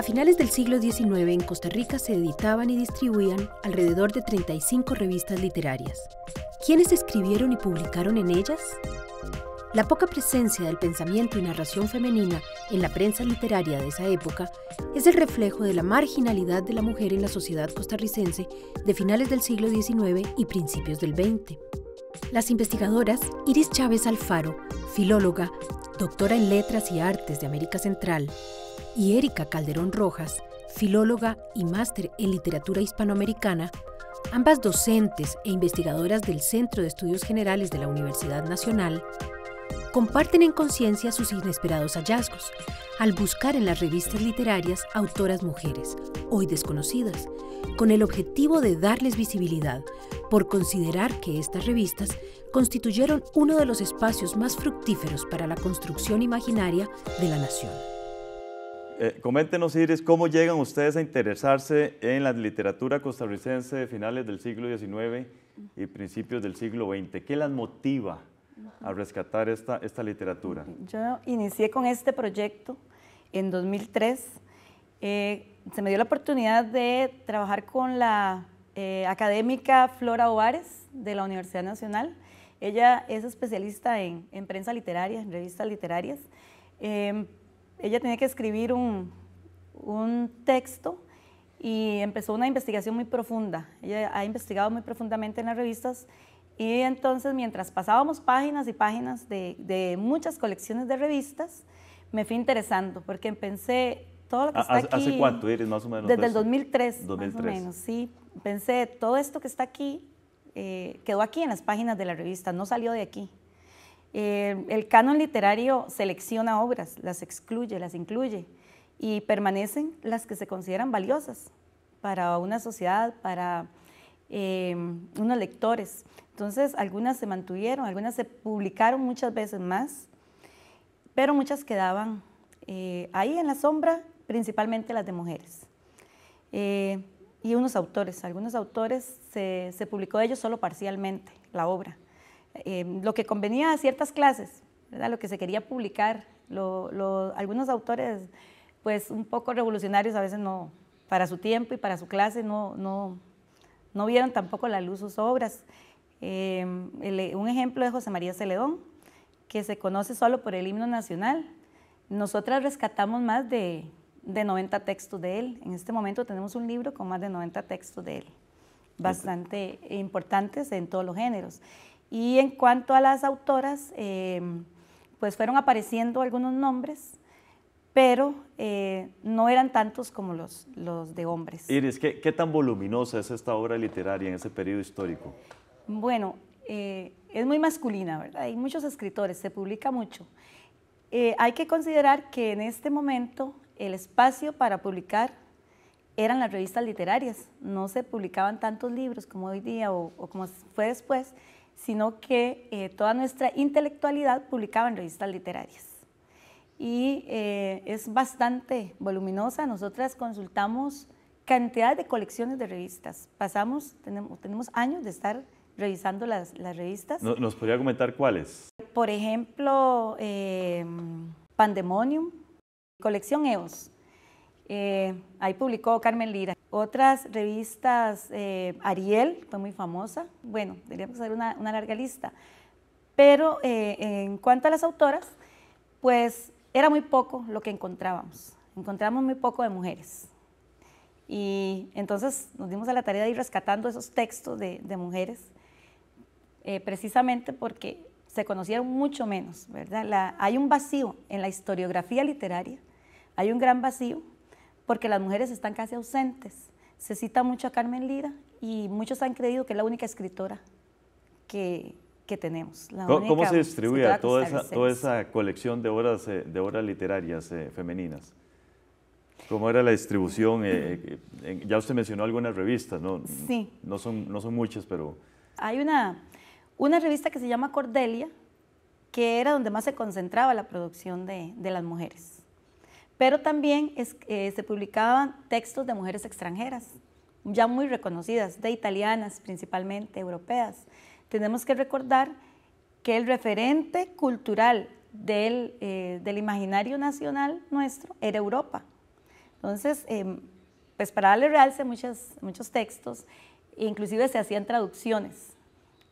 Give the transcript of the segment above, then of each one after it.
A finales del siglo XIX en Costa Rica se editaban y distribuían alrededor de 35 revistas literarias. ¿Quiénes escribieron y publicaron en ellas? La poca presencia del pensamiento y narración femenina en la prensa literaria de esa época es el reflejo de la marginalidad de la mujer en la sociedad costarricense de finales del siglo XIX y principios del XX. Las investigadoras Iris Chávez Alfaro, filóloga, doctora en Letras y Artes de América Central, y Erika Calderón Rojas, filóloga y máster en literatura hispanoamericana, ambas docentes e investigadoras del Centro de Estudios Generales de la Universidad Nacional, comparten en conciencia sus inesperados hallazgos al buscar en las revistas literarias autoras mujeres, hoy desconocidas, con el objetivo de darles visibilidad por considerar que estas revistas constituyeron uno de los espacios más fructíferos para la construcción imaginaria de la nación. Eh, coméntenos, Iris, cómo llegan ustedes a interesarse en la literatura costarricense de finales del siglo XIX y principios del siglo XX. ¿Qué las motiva a rescatar esta, esta literatura? Yo inicié con este proyecto en 2003. Eh, se me dio la oportunidad de trabajar con la eh, académica Flora Ovares de la Universidad Nacional. Ella es especialista en, en prensa literaria, en revistas literarias. Eh, ella tenía que escribir un, un texto y empezó una investigación muy profunda. Ella ha investigado muy profundamente en las revistas y entonces mientras pasábamos páginas y páginas de, de muchas colecciones de revistas, me fui interesando porque pensé todo lo que ah, está aquí. ¿Hace cuánto eres más o menos? Desde el 2003, 2003. más o menos, sí. Pensé, todo esto que está aquí eh, quedó aquí en las páginas de la revista, no salió de aquí. Eh, el canon literario selecciona obras, las excluye, las incluye y permanecen las que se consideran valiosas para una sociedad, para eh, unos lectores. Entonces, algunas se mantuvieron, algunas se publicaron muchas veces más, pero muchas quedaban eh, ahí en la sombra, principalmente las de mujeres. y unos autores, algunos autores se, se publicó de ellos solo parcialmente la obra. Em, lo que convenía a ciertas clases, lo que se quería publicar. algunos autores, pues un poco revolucionarios a veces no, para su tiempo y para su clase, no, vieron tampoco la luz sus obras. Em, un ejemplo es José María Celedón, que se conoce solo por el himno nacional. Nosotras rescatamos más de, de 90 textos de él. En este momento tenemos un libro con más de 90 textos de él, bastante importantes en todos los géneros. Y en cuanto a las autoras, eh, pues fueron apareciendo algunos nombres, pero eh, no eran tantos como los, los de hombres. Iris, ¿qué, tan voluminosa es esta obra literaria en ese periodo histórico? Bueno, eh, es muy masculina, ¿verdad? Hay muchos escritores, se publica mucho. hay que considerar que en este momento el espacio para publicar eran las revistas literarias, no se publicaban tantos libros como hoy día o, o como fue después sino que eh, toda nuestra intelectualidad publicaba en revistas literarias. Y eh, es bastante voluminosa. Nosotras consultamos cantidad de colecciones de revistas. Pasamos, tenemos, años de estar revisando las, revistas. ¿Nos podría comentar cuáles? Por ejemplo, em, Pandemonium, colección EOS, eh, ahí publicó Carmen Lira. Otras revistas, eh, Ariel, fue muy famosa. Bueno, deberíamos hacer una, larga lista. Pero eh, en cuanto a las autoras, pues era muy poco lo que encontrábamos. Encontramos muy poco de mujeres. Y entonces nos dimos a la tarea de ir rescatando esos textos de, mujeres, precisamente porque se conocieron mucho menos, ¿verdad? hay un vacío en la historiografía literaria, hay un gran vacío porque las mujeres están casi ausentes. Se cita mucho a Carmen Lira y muchos han creído que es la única escritora que, tenemos. ¿Cómo, se distribuía toda esa, toda esa colección de obras, eh, de obras literarias eh, femeninas? ¿Cómo era la distribución? Eh, ya usted mencionó algunas revistas, ¿no? Sí. No son, no son muchas, pero... Hay una, revista que se llama Cordelia, que era donde más se concentraba la producción de, de las mujeres pero también es, eh, se publicaban textos de mujeres extranjeras, ya muy reconocidas, de italianas principalmente, europeas. Tenemos que recordar que el referente cultural del, eh, del imaginario nacional nuestro era Europa. Entonces, em, pues para darle realce a muchos textos, inclusive se hacían traducciones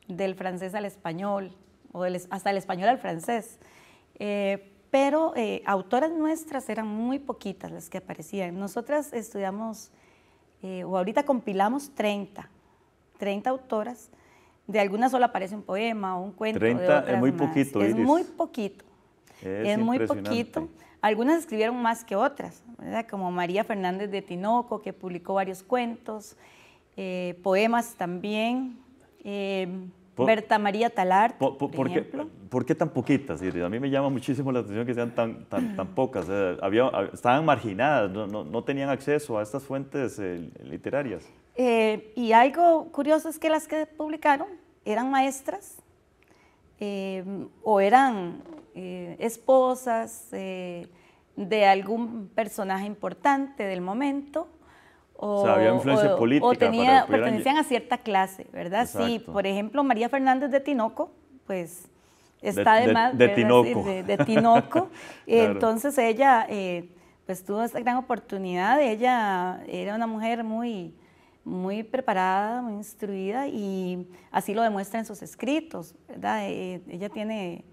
del francés al español, o hasta el español al francés. Eh, pero eh, autoras nuestras eran muy poquitas las que aparecían. Nosotras estudiamos, eh, o ahorita compilamos 30, 30 autoras, de alguna solo aparece un poema o un cuento. 30 es muy poquito, Es muy poquito, es, muy poquito. Algunas escribieron más que otras, como María Fernández de Tinoco, que publicó varios cuentos, eh, poemas también. Berta María Talar, por, Qué, ¿Por qué tan poquitas? A mí me llama muchísimo la atención que sean tan, pocas. Eh, ah, estaban marginadas, no, tenían acceso a estas fuentes eh, literarias. Eh, y algo curioso es que las que publicaron eran maestras o eran esposas de algún personaje importante del momento o, tenía, pues, pertenecían a cierta clase, ¿verdad? Sí, por ejemplo, María Fernández de Tinoco, pues está de, además... De, Tinoco. Eh, entonces ella, eh, pues tuvo esta gran oportunidad. Ella era una mujer muy, muy preparada, muy instruida y así lo demuestra en sus escritos, eh, ella tiene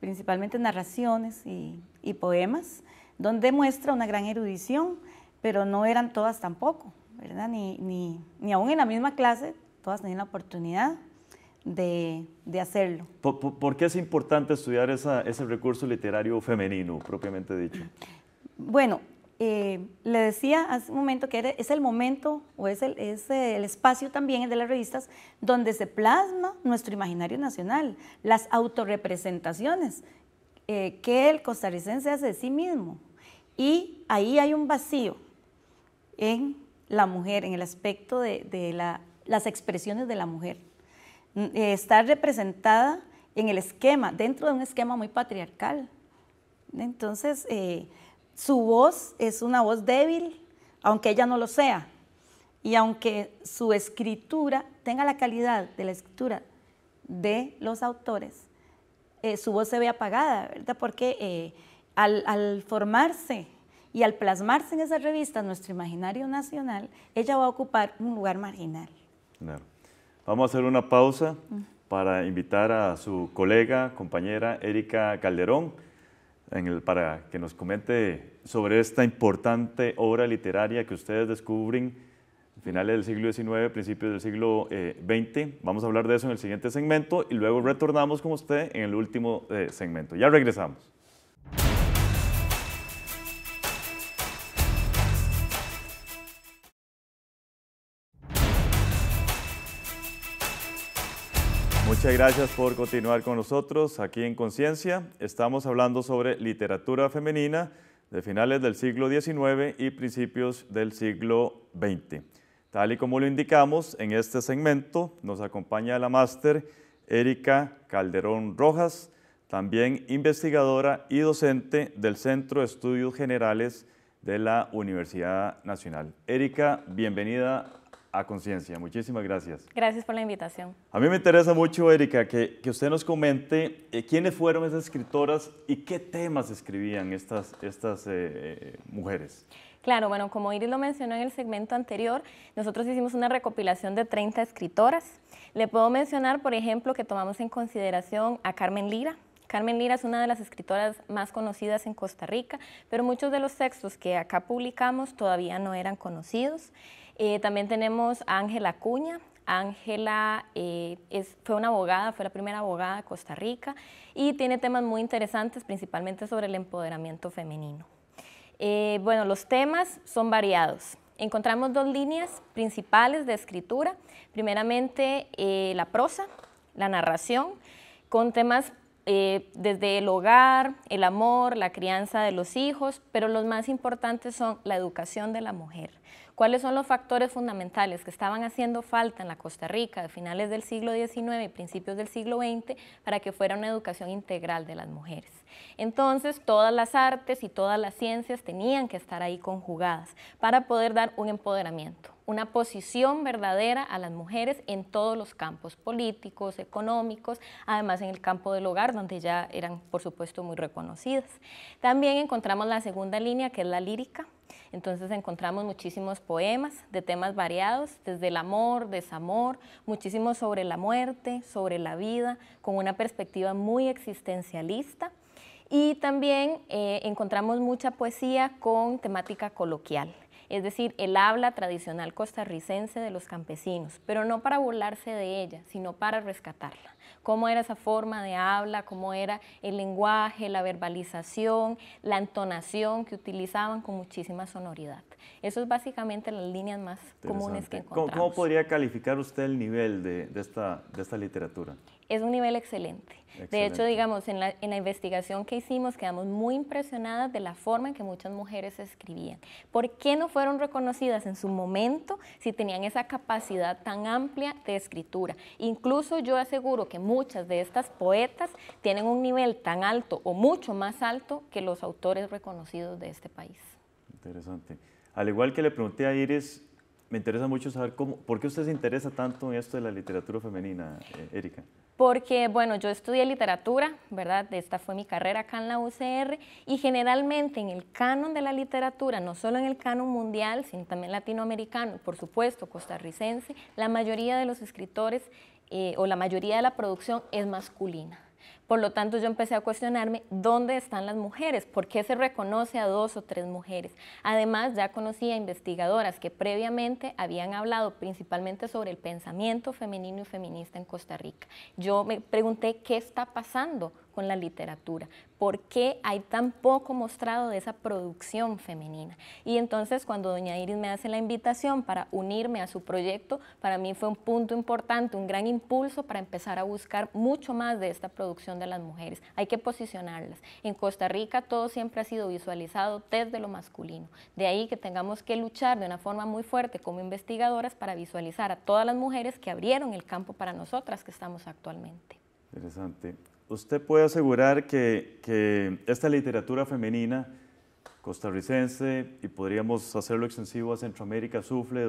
principalmente narraciones y poemas donde muestra una gran erudición pero no eran todas tampoco, ¿verdad? Ni, ni, ni aún en la misma clase todas tenían la oportunidad de, de hacerlo. ¿Por, qué es importante estudiar ese recurso literario femenino, propiamente dicho? Bueno, eh, le decía hace un momento que es el momento o es el, es el espacio también de las revistas donde se plasma nuestro imaginario nacional, las autorrepresentaciones eh, que el costarricense hace de sí mismo. Y ahí hay un vacío en la mujer, en el aspecto de, las expresiones de la mujer. Mm, eh, está representada en el esquema, dentro de un esquema muy patriarcal. Entonces, eh, su voz es una voz débil, aunque ella no lo sea. Y aunque su escritura tenga la calidad de la escritura de los autores, eh, su voz se ve apagada, ¿verdad? Porque al formarse y al plasmarse en esa revista nuestro imaginario nacional, ella va a ocupar un lugar marginal. Claro. Vamos a hacer una pausa para invitar a su colega, compañera Erika Calderón, en el, para que nos comente sobre esta importante obra literaria que ustedes descubren finales del siglo XIX, principios del siglo XX. Eh, Vamos a hablar de eso en el siguiente segmento y luego retornamos con usted en el último eh, segmento. Ya regresamos. Muchas gracias por continuar con nosotros aquí en Conciencia. Estamos hablando sobre literatura femenina de finales del siglo XIX y principios del siglo XX. Tal y como lo indicamos, en este segmento nos acompaña la máster Erika Calderón Rojas, también investigadora y docente del Centro de Estudios Generales de la Universidad Nacional. Erika, bienvenida a conciencia. Muchísimas gracias. Gracias por la invitación. A mí me interesa mucho, Erika, que, usted nos comente eh, quiénes fueron esas escritoras y qué temas escribían estas, estas eh, eh, mujeres. Claro, bueno, como Iris lo mencionó en el segmento anterior, nosotros hicimos una recopilación de 30 escritoras. Le puedo mencionar, por ejemplo, que tomamos en consideración a Carmen Lira, Carmen Lira es una de las escritoras más conocidas en Costa Rica, pero muchos de los textos que acá publicamos todavía no eran conocidos. Eh, también tenemos a Ángela Cuña. Ángela eh, fue una abogada, fue la primera abogada de Costa Rica y tiene temas muy interesantes, principalmente sobre el empoderamiento femenino. Eh, bueno, los temas son variados. Encontramos dos líneas principales de escritura. Primeramente, la prosa, la narración, con temas desde el hogar, el amor, la crianza de los hijos, pero los más importantes son la educación de la mujer, cuáles son los factores fundamentales que estaban haciendo falta en la Costa Rica de finales del siglo XIX y principios del siglo XX para que fuera una educación integral de las mujeres. Entonces, todas las artes y todas las ciencias tenían que estar ahí conjugadas para poder dar un empoderamiento una posición verdadera a las mujeres en todos los campos políticos, económicos, además en el campo del hogar, donde ya eran, por supuesto, muy reconocidas. También encontramos la segunda línea, que es la lírica, entonces encontramos muchísimos poemas de temas variados, desde el amor, desamor, muchísimos sobre la muerte, sobre la vida, con una perspectiva muy existencialista. Y también eh, encontramos mucha poesía con temática coloquial es decir, el habla tradicional costarricense de los campesinos, pero no para burlarse de ella, sino para rescatarla cómo era esa forma de habla, cómo era el lenguaje, la verbalización, la entonación que utilizaban con muchísima sonoridad. Eso es básicamente las líneas más comunes que encontramos. ¿Cómo, podría calificar usted el nivel de, de, esta, literatura? Es un nivel excelente. De hecho, digamos, en la, en la investigación que hicimos quedamos muy impresionadas de la forma en que muchas mujeres escribían. ¿Por qué no fueron reconocidas en su momento si tenían esa capacidad tan amplia de escritura? Incluso yo aseguro que muchas de estas poetas tienen un nivel tan alto o mucho más alto que los autores reconocidos de este país. Interesante. Al igual que le pregunté a Iris, me interesa mucho saber cómo, por qué usted se interesa tanto en esto de la literatura femenina, eh, Erika. Porque, bueno, yo estudié literatura, ¿verdad? Esta fue mi carrera acá en la UCR y generalmente en el canon de la literatura, no solo en el canon mundial, sino también latinoamericano, por supuesto, costarricense, la mayoría de los escritores eh, o la mayoría de la producción es masculina. Por lo tanto, yo empecé a cuestionarme dónde están las mujeres, por qué se reconoce a dos o tres mujeres. Además, ya conocía investigadoras que previamente habían hablado principalmente sobre el pensamiento femenino y feminista en Costa Rica. Yo me pregunté qué está pasando con la literatura, por qué hay tan poco mostrado de esa producción femenina. Y entonces cuando doña Iris me hace la invitación para unirme a su proyecto, para mí fue un punto importante, un gran impulso para empezar a buscar mucho más de esta producción de las mujeres. Hay que posicionarlas. En Costa Rica todo siempre ha sido visualizado desde lo masculino. De ahí que tengamos que luchar de una forma muy fuerte como investigadoras para visualizar a todas las mujeres que abrieron el campo para nosotras que estamos actualmente. Interesante usted puede asegurar que, esta literatura femenina costarricense, y podríamos hacerlo extensivo a Centroamérica, sufre de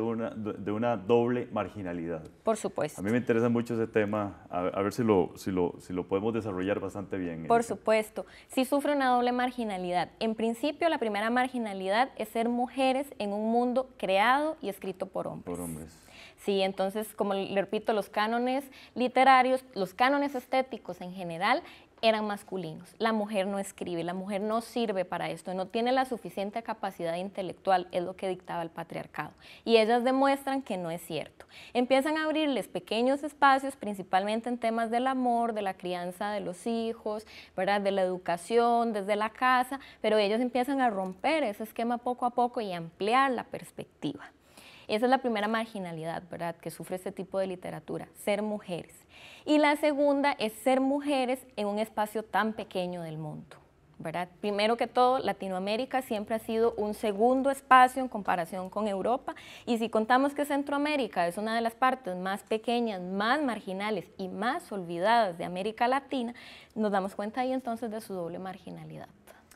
una, doble marginalidad. Por supuesto. A mí me interesa mucho ese tema, a, ver si lo, si, lo, si lo podemos desarrollar bastante bien. Por supuesto, sí sufre una doble marginalidad. En principio, la primera marginalidad es ser mujeres en un mundo creado y escrito por hombres. Por hombres. Sí, entonces, como le repito, los cánones literarios, los cánones estéticos en general eran masculinos. La mujer no escribe, la mujer no sirve para esto, no tiene la suficiente capacidad intelectual, es lo que dictaba el patriarcado. Y ellas demuestran que no es cierto. Empiezan a abrirles pequeños espacios, principalmente en temas del amor, de la crianza de los hijos, de la educación, desde la casa, pero ellos empiezan a romper ese esquema poco a poco y a ampliar la perspectiva. Esa es la primera marginalidad, ¿verdad?, que sufre este tipo de literatura, ser mujeres. Y la segunda es ser mujeres en un espacio tan pequeño del mundo. ¿verdad? Primero que todo, Latinoamérica siempre ha sido un segundo espacio en comparación con Europa y si contamos que Centroamérica es una de las partes más pequeñas, más marginales y más olvidadas de América Latina, nos damos cuenta ahí entonces de su doble marginalidad.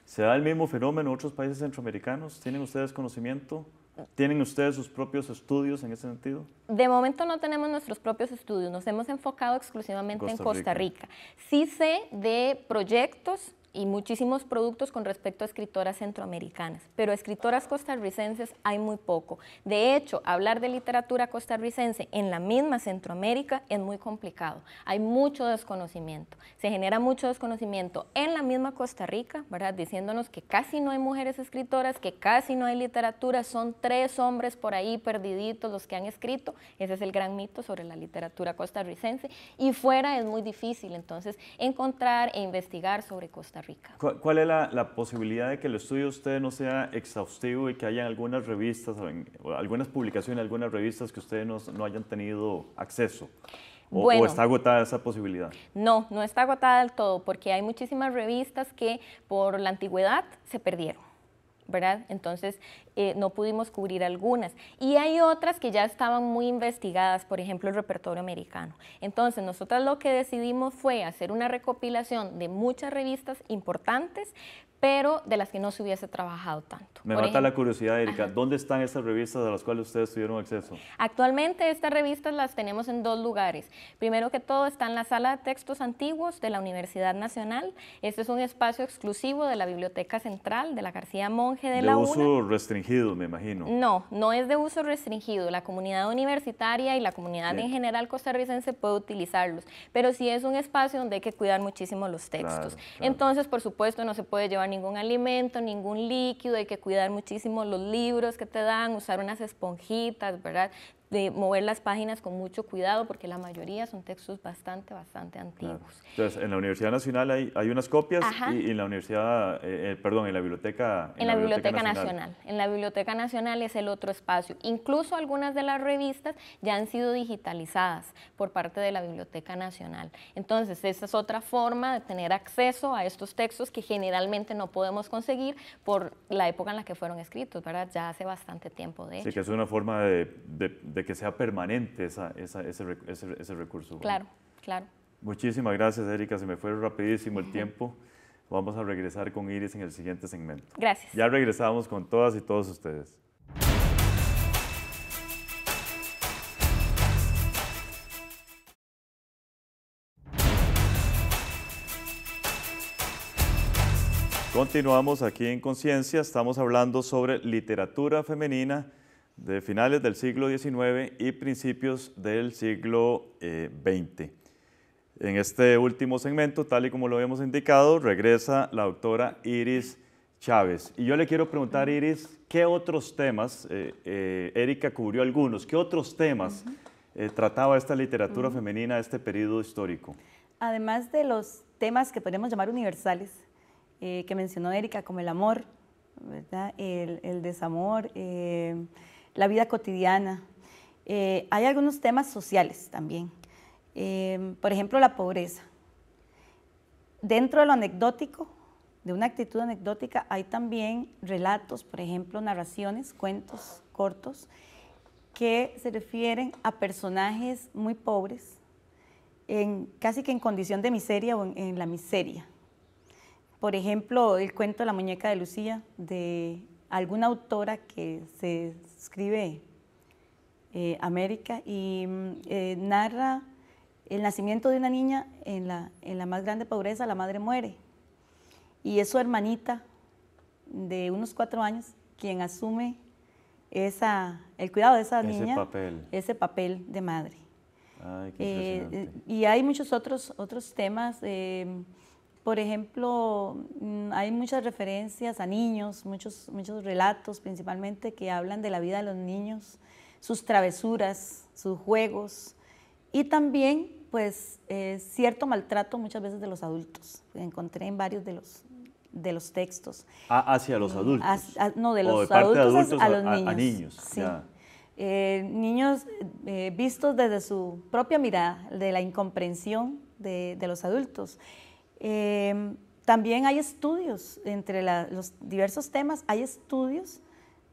¿Se da el mismo fenómeno en otros países centroamericanos? ¿Tienen ustedes conocimiento? ¿Tienen ustedes sus propios estudios en ese sentido? De momento no tenemos nuestros propios estudios, nos hemos enfocado exclusivamente en Costa Rica. Rica. Sí sé de proyectos y muchísimos productos con respecto a escritoras centroamericanas, pero escritoras costarricenses hay muy poco. De hecho, hablar de literatura costarricense en la misma Centroamérica es muy complicado. Hay mucho desconocimiento, se genera mucho desconocimiento en la misma Costa Rica, ¿verdad? Diciéndonos que casi no hay mujeres escritoras, que casi no hay literatura, son tres hombres por ahí perdiditos los que han escrito. Ese es el gran mito sobre la literatura costarricense y fuera es muy difícil entonces encontrar e investigar sobre Costa Rica. ¿Cuál es la, posibilidad de que el estudio de ustedes no sea exhaustivo y que haya algunas revistas, algunas publicaciones, algunas revistas que ustedes no, hayan tenido acceso? ¿O está agotada esa posibilidad? No, no está agotada del todo, porque hay muchísimas revistas que por la antigüedad se perdieron. ¿verdad? Entonces, eh, no pudimos cubrir algunas. Y hay otras que ya estaban muy investigadas, por ejemplo el repertorio americano. Entonces, nosotros lo que decidimos fue hacer una recopilación de muchas revistas importantes, pero de las que no se hubiese trabajado tanto. Me mata la curiosidad, Erika, ¿dónde están estas revistas a las cuales ustedes tuvieron acceso? Actualmente estas revistas las tenemos en dos lugares. Primero que todo está en la Sala de Textos Antiguos de la Universidad Nacional. Este es un espacio exclusivo de la Biblioteca Central de la García Monje de, la uso restringido no, no es de uso restringido. La comunidad universitaria y la comunidad en general costarricense puede utilizarlos, pero sí es un espacio donde hay que cuidar muchísimo los textos. Entonces, por supuesto, no se puede llevar ningún alimento, ningún líquido, hay que cuidar muchísimo los libros que te dan, usar unas esponjitas, ¿verdad? de mover las páginas con mucho cuidado porque la mayoría son textos bastante, bastante antiguos. Entonces, en la Universidad Nacional hay, hay unas copias y, en la Universidad, eh, eh, perdón, en la Biblioteca En, la, Biblioteca, Nacional. En la Biblioteca Nacional es el otro espacio. Incluso algunas de las revistas ya han sido digitalizadas por parte de la Biblioteca Nacional. Entonces, esa es otra forma de tener acceso a estos textos que generalmente no podemos conseguir por la época en la que fueron escritos, ¿verdad? Ya hace bastante tiempo, de hecho. Sí, que es una forma de de que sea permanente ese, recurso. Claro, claro. Muchísimas gracias, Erika. Se me fue rapidísimo el tiempo. Vamos a regresar con Iris en el siguiente segmento. Gracias. Ya regresamos con todas y todos ustedes. Continuamos aquí en Conciencia, estamos hablando sobre literatura femenina de finales del siglo XIX y principios del siglo XX. Eh, en este último segmento, tal y como lo habíamos indicado, regresa la doctora Iris Chávez. Y yo le quiero preguntar, Iris, ¿qué otros temas, eh, eh, Erika cubrió algunos, qué otros temas trataba esta literatura femenina de este periodo histórico? Además de los temas que podemos llamar universales, que mencionó Erika, como el amor, ¿verdad? El, el desamor, la vida cotidiana. Eh, hay algunos temas sociales también, em, por ejemplo, la pobreza. Dentro de lo anecdótico, de una actitud anecdótica, hay también relatos, por ejemplo, narraciones, cuentos cortos, que se refieren a personajes muy pobres, casi que en condición de miseria o en, la miseria. Por ejemplo, el cuento la muñeca de Lucía, de alguna autora que se escribe eh, América y mm, eh, narra el nacimiento de una niña en la, en la más grande pobreza, la madre muere. Y es su hermanita de unos cuatro años quien asume esa, el cuidado de esa niña. ese papel. ese papel de madre. Ay, qué eh, y hay muchos otros, otros temas. Por ejemplo, mm, hay muchas referencias a niños, muchos, muchos relatos principalmente que hablan de la vida de los niños, sus travesuras, sus juegos y también pues eh, cierto maltrato muchas veces de los adultos. Encontré en varios de los, de los textos. Ah, ¿Hacia los mm, adultos? no, de los adultos, a, los niños. A, niños, niños eh, eh, vistos desde su propia mirada, de la incomprensión de, de los adultos. Em, también hay estudios, entre los diversos temas, hay estudios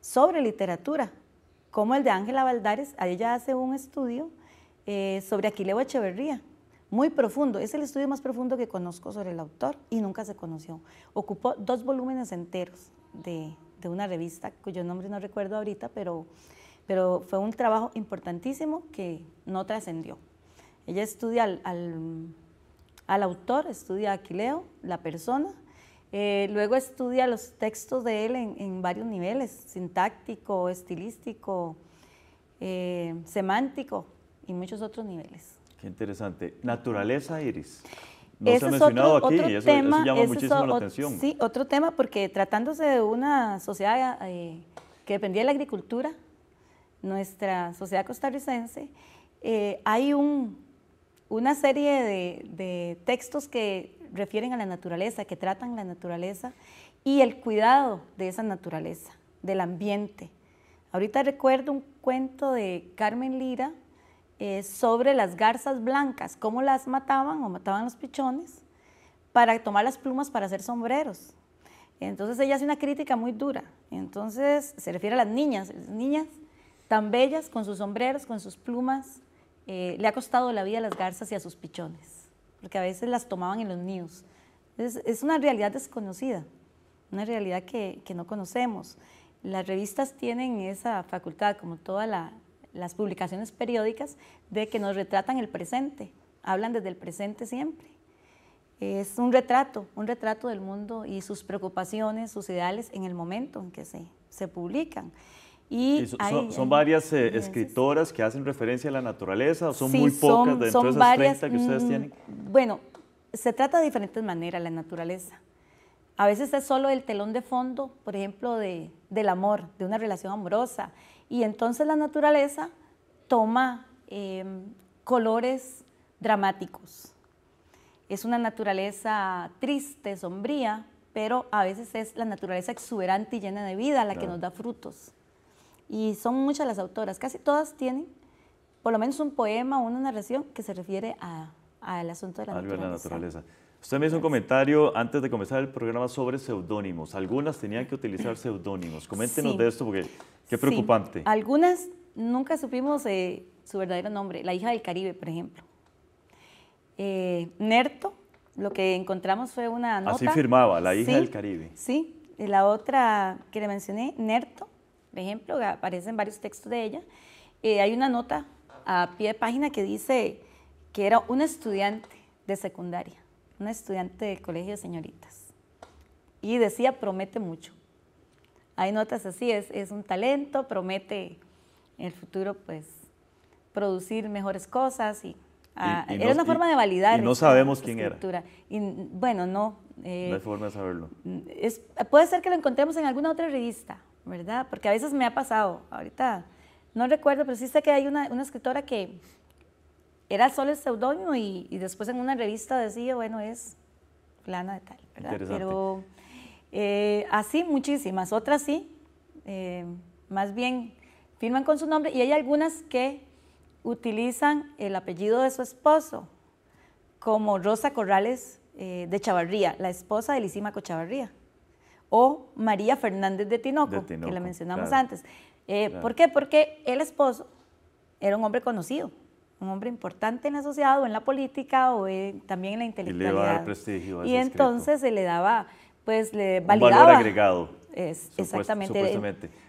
sobre literatura, como el de Ángela Valdares, ella hace un estudio eh, sobre Aquileo Echeverría, muy profundo, es el estudio más profundo que conozco sobre el autor y nunca se conoció. Ocupó dos volúmenes enteros de, de una revista cuyo nombre no recuerdo ahorita, pero, pero fue un trabajo importantísimo que no trascendió. Ella estudia al al autor, estudia Aquileo, la persona. Eh, luego estudia los textos de él en, varios niveles, sintáctico, estilístico, eh, semántico y muchos otros niveles. Qué interesante. Naturaleza, Iris. No se ha mencionado aquí y eso, tema, llama muchísimo la atención. Sí, otro tema, porque tratándose de una sociedad eh, que dependía de la agricultura, nuestra sociedad costarricense, hay un una serie de, textos que refieren a la naturaleza, que tratan la naturaleza y el cuidado de esa naturaleza, del ambiente. Ahorita recuerdo un cuento de Carmen Lira eh, sobre las garzas blancas, cómo las mataban o mataban los pichones para tomar las plumas para hacer sombreros. Entonces ella hace una crítica muy dura. Entonces se refiere a las niñas, niñas tan bellas con sus sombreros, con sus plumas, eh, le ha costado la vida a las garzas y a sus pichones, porque a veces las tomaban en los nidos. Es, una realidad desconocida, una realidad que, no conocemos. Las revistas tienen esa facultad, como todas las publicaciones periódicas, de que nos retratan el presente, hablan desde el presente siempre. Es un retrato, un retrato del mundo y sus preocupaciones, sus ideales en el momento en que se publican. Y, son, varias eh, escritoras que hacen referencia a la naturaleza o son muy pocas dentro de esas 30 que ustedes mm, tienen. Bueno, se trata de diferentes maneras la naturaleza. A veces es solo el telón de fondo, por ejemplo, de, del amor, de una relación amorosa. Y entonces la naturaleza toma em, colores dramáticos. Es una naturaleza triste, sombría, pero a veces es la naturaleza exuberante y llena de vida la que nos da frutos. Y son muchas las autoras, casi todas tienen por lo menos un poema o una narración que se refiere al asunto de la, naturaleza. Usted me hizo un comentario antes de comenzar el programa sobre seudónimos. Algunas tenían que utilizar seudónimos. Coméntenos de esto porque qué preocupante. Algunas nunca supimos eh, su verdadero nombre. La hija del Caribe, por ejemplo. Eh, Nerto, lo que encontramos fue una nota. Así firmaba, la hija del Caribe. Sí, la otra que le mencioné, Nerto, por ejemplo, aparecen varios textos de ella. Eh, hay una nota a pie de página que dice que era una estudiante de secundaria, una estudiante del colegio de señoritas. Y decía, promete mucho. Hay notas así, es, es un talento, promete en el futuro, pues, producir mejores cosas y ah, era una forma de validar. Y no sabemos quién era. bueno, no. Eh, no hay forma de saberlo. puede ser que lo encontremos en alguna otra revista ¿verdad? Porque a veces me ha pasado, ahorita no recuerdo, pero sí sé que hay una, escritora que era solo el seudónimo y, después en una revista decía, bueno, es plana de tal, ¿verdad? Pero eh, así muchísimas, otras sí, eh, más bien firman con su nombre y hay algunas que utilizan el apellido de su esposo, como Rosa Corrales eh, de Chavarría, la esposa de Lisímaco Chavarría o María Fernández de Tinoco, que la mencionamos antes. Eh, ¿Por qué? Porque el esposo era un hombre conocido, un hombre importante en la sociedad o en la política o también en la intelectualidad. Y, le a y entonces se le daba, pues le validaba. valor agregado. Es, exactamente.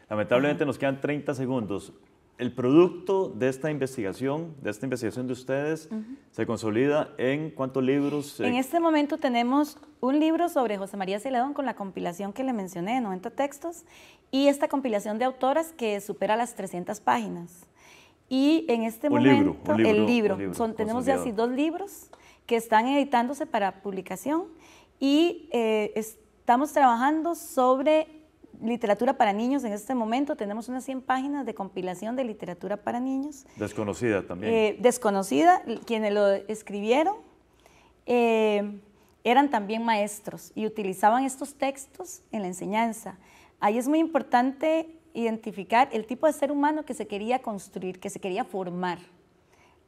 Lamentablemente nos quedan 30 segundos el producto de esta investigación, de esta investigación de ustedes, se consolida en cuántos libros? En este momento tenemos un libro sobre José María Celedón con la compilación que le mencioné, de 90 textos, y esta compilación de autoras que supera las 300 páginas. Y en este momento, el libro, tenemos ya así dos libros que están editándose para publicación y eh, estamos trabajando sobre literatura para niños en este momento. Tenemos unas 100 páginas de compilación de literatura para niños. Desconocida también. Eh, desconocida, quienes lo escribieron eh, eran también maestros y utilizaban estos textos en la enseñanza. Ahí es muy importante identificar el tipo de ser humano que se quería construir, que se quería formar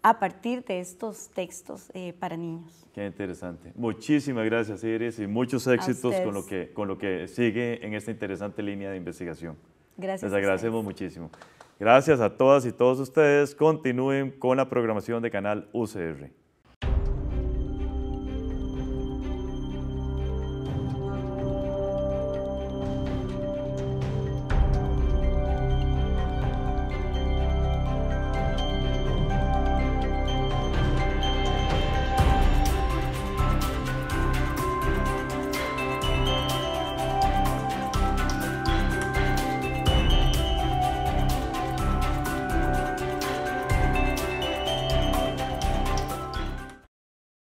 a partir de estos textos eh, para niños. Qué interesante. Muchísimas gracias, Iris, y muchos éxitos con lo, que, con lo que sigue en esta interesante línea de investigación. Gracias. Les agradecemos muchísimo. Gracias a todas y todos ustedes. Continúen con la programación de Canal UCR.